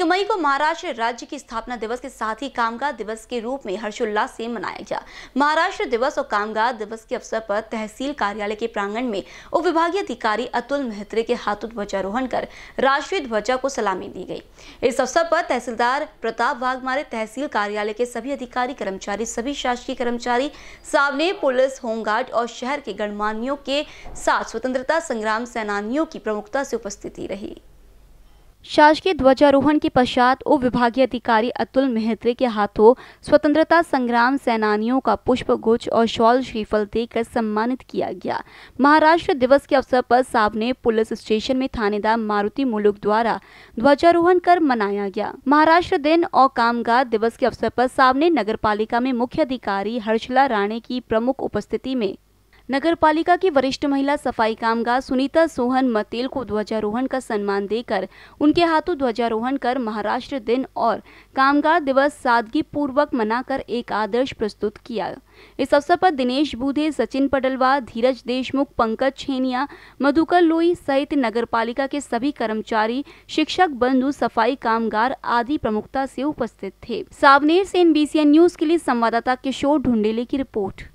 एक मई को महाराष्ट्र राज्य की स्थापना दिवस के साथ ही कामगार दिवस के रूप में हर्षोल्लास से मनाया गया महाराष्ट्र दिवस और कामगार दिवस के अवसर पर तहसील कार्यालय के प्रांगण में उप विभागीय अधिकारी अतुल मेहत्रे के हाथों ध्वजारोहण कर राष्ट्रीय ध्वजा को सलामी दी गई इस अवसर पर तहसीलदार प्रताप वाघमारे तहसील कार्यालय के सभी अधिकारी कर्मचारी सभी शासकीय कर्मचारी सावने पुलिस होमगार्ड और शहर के गणमान्यों के साथ स्वतंत्रता संग्राम सेनानियों की प्रमुखता से उपस्थिति रही शासकीय ध्वजारोहण के पश्चात उप विभागीय अधिकारी अतुल मेहत्रे के हाथों स्वतंत्रता संग्राम सेनानियों का पुष्प गुच्छ और शॉल श्रीफल देकर सम्मानित किया गया महाराष्ट्र दिवस के अवसर पर सावने पुलिस स्टेशन में थानेदार मारुति मुलुक द्वारा ध्वजारोहण कर मनाया गया महाराष्ट्र दिन और कामगार दिवस के अवसर पर सावने नगर में मुख्य अधिकारी हर्षला राणे की प्रमुख उपस्थिति में नगर पालिका की वरिष्ठ महिला सफाई कामगार सुनीता सोहन मतेल को ध्वजारोहण का सम्मान देकर उनके हाथों ध्वजारोहण कर महाराष्ट्र दिन और कामगार दिवस सादगी पूर्वक मनाकर एक आदर्श प्रस्तुत किया इस अवसर पर दिनेश बूधे सचिन पडलवा धीरज देशमुख पंकज छेनिया मधुकर लोई सहित नगर पालिका के सभी कर्मचारी शिक्षक बंधु सफाई कामगार आदि प्रमुखता से उपस्थित थे सावनेर से एन न्यूज के लिए संवाददाता किशोर ढूंढेले की रिपोर्ट